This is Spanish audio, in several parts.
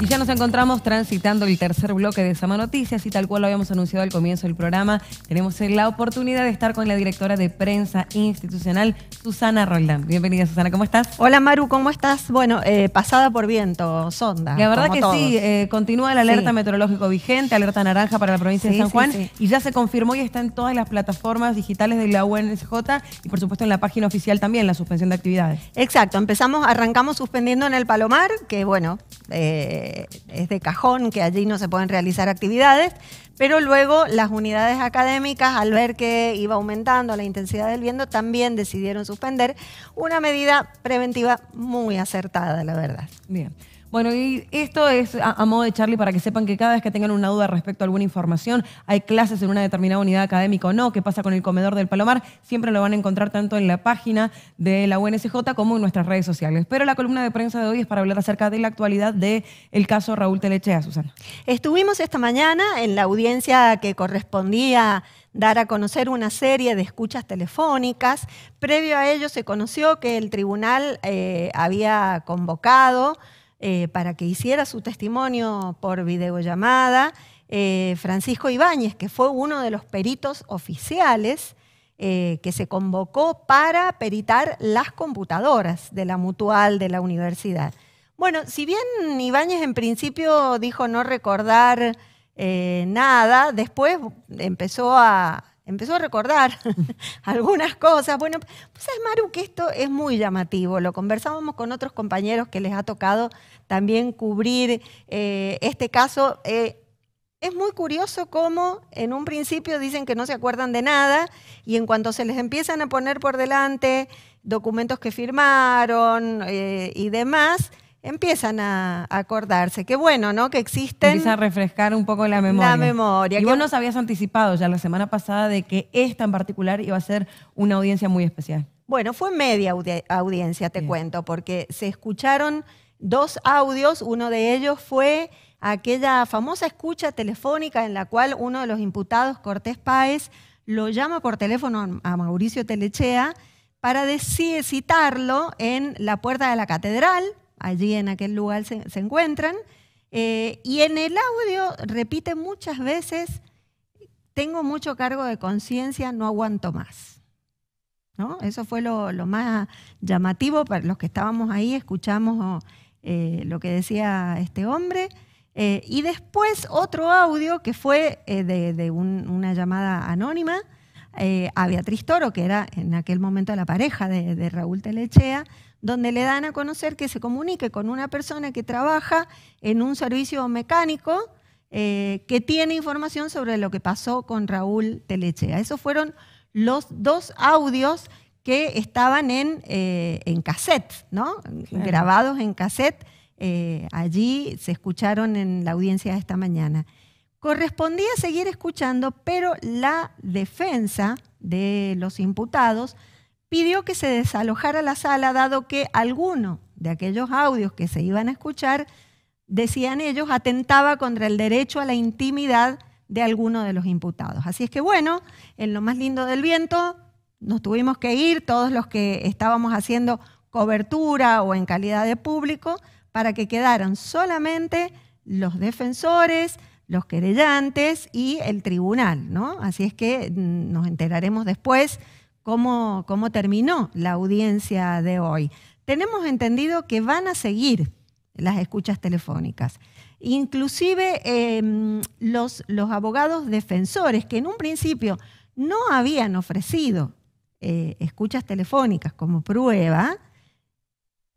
Y ya nos encontramos transitando el tercer bloque de Sama Noticias y tal cual lo habíamos anunciado al comienzo del programa, tenemos la oportunidad de estar con la directora de prensa institucional, Susana Roldán. Bienvenida Susana, ¿cómo estás? Hola Maru, ¿cómo estás? Bueno, eh, pasada por viento, sonda. La verdad que sí, eh, continúa la alerta meteorológico vigente, alerta naranja para la provincia de San Juan y ya se confirmó y está en todas las plataformas digitales de la UNSJ y por supuesto en la página oficial también la suspensión de actividades. Exacto, empezamos, arrancamos suspendiendo en el Palomar, que bueno, eh, es de cajón que allí no se pueden realizar actividades, pero luego las unidades académicas, al ver que iba aumentando la intensidad del viento, también decidieron suspender una medida preventiva muy acertada, la verdad. Bien. Bueno, y esto es a, modo de Charlie para que sepan que cada vez que tengan una duda respecto a alguna información, hay clases en una determinada unidad académica o no, qué pasa con el comedor del Palomar, siempre lo van a encontrar tanto en la página de la UNSJ como en nuestras redes sociales. Pero la columna de prensa de hoy es para hablar acerca de la actualidad del caso Raúl Telechea, Susana. Estuvimos esta mañana en la audiencia que correspondía dar a conocer una serie de escuchas telefónicas. Previo a ello se conoció que el tribunal eh, había convocado eh, para que hiciera su testimonio por videollamada eh, Francisco Ibáñez, que fue uno de los peritos oficiales que se convocó para peritar las computadoras de la mutual de la universidad. Bueno, si bien Ibáñez en principio dijo no recordar eh, nada. Después empezó a, empezó a recordar algunas cosas. Bueno, pues es, Maru, que esto es muy llamativo. Lo conversábamos con otros compañeros que les ha tocado también cubrir eh, este caso. Eh, es muy curioso cómo en un principio dicen que no se acuerdan de nada y en cuanto se les empiezan a poner por delante documentos que firmaron y demás, empiezan a acordarse. Qué bueno, ¿no? Que existen. Empieza a refrescar un poco la memoria. La memoria. Y vos nos habías anticipado ya la semana pasada de que esta en particular iba a ser una audiencia muy especial. Bueno, fue media audiencia, te cuento, porque se escucharon dos audios. Uno de ellos fue aquella famosa escucha telefónica en la cual uno de los imputados, Cortés Páez, lo llama por teléfono a Mauricio Telechea para decir, citarlo en la puerta de la catedral allí en aquel lugar se, encuentran. Eh, y en el audio repite muchas veces, tengo mucho cargo de conciencia, no aguanto más. ¿No? Eso fue lo, más llamativo para los que estábamos ahí, escuchamos oh, eh, lo que decía este hombre. Eh, y después otro audio que fue de, una llamada anónima, eh, a Beatriz Toro, que era en aquel momento la pareja de, Raúl Telechea, donde le dan a conocer que se comunique con una persona que trabaja en un servicio mecánico eh, que tiene información sobre lo que pasó con Raúl Telechea. Esos fueron los dos audios que estaban en, eh, cassette, ¿no? grabados en cassette. allí se escucharon en la audiencia de esta mañana. Correspondía seguir escuchando, pero la defensa de los imputados pidió que se desalojara la sala, dado que alguno de aquellos audios que se iban a escuchar, decían ellos, atentaba contra el derecho a la intimidad de alguno de los imputados. Así es que bueno, en lo más lindo del viento, nos tuvimos que ir todos los que estábamos haciendo cobertura o en calidad de público para que quedaran solamente los defensores, los querellantes y el tribunal, ¿no? Así es que mm, nos enteraremos después cómo, cómo terminó la audiencia de hoy. Tenemos entendido que van a seguir las escuchas telefónicas. Inclusive em, los, los abogados defensores, que en un principio no habían ofrecido eh, escuchas telefónicas como prueba,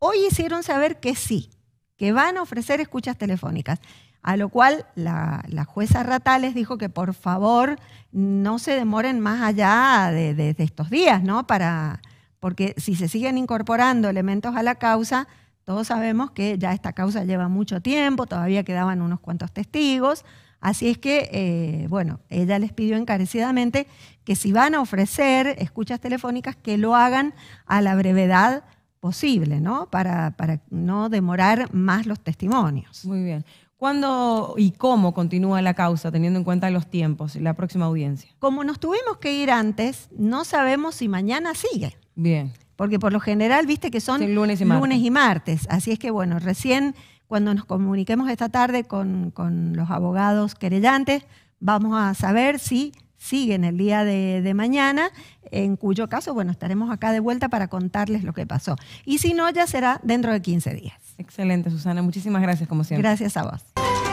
hoy hicieron saber que sí, que van a ofrecer escuchas telefónicas. A lo cual la, la jueza Ratales dijo que por favor no se demoren más allá de, estos días, ¿no? Para, porque si se siguen incorporando elementos a la causa, todos sabemos que ya esta causa lleva mucho tiempo, todavía quedaban unos cuantos testigos. Así es que, eh, bueno, ella les pidió encarecidamente que si van a ofrecer escuchas telefónicas, que lo hagan a la brevedad posible, ¿no? Para, para no demorar más los testimonios. Muy bien. ¿Cuándo y cómo continúa la causa, teniendo en cuenta los tiempos, y la próxima audiencia? Como nos tuvimos que ir antes, no sabemos si mañana sigue. Bien. Porque por lo general, viste que son lunes, y, lunes y, martes. Así es que, bueno, recién cuando nos comuniquemos esta tarde con, con los abogados querellantes, vamos a saber si sigue en el día de, de mañana, en cuyo caso, bueno, estaremos acá de vuelta para contarles lo que pasó. Y si no, ya será dentro de 15 días. Excelente, Susana. Muchísimas gracias, como siempre. Gracias a vos.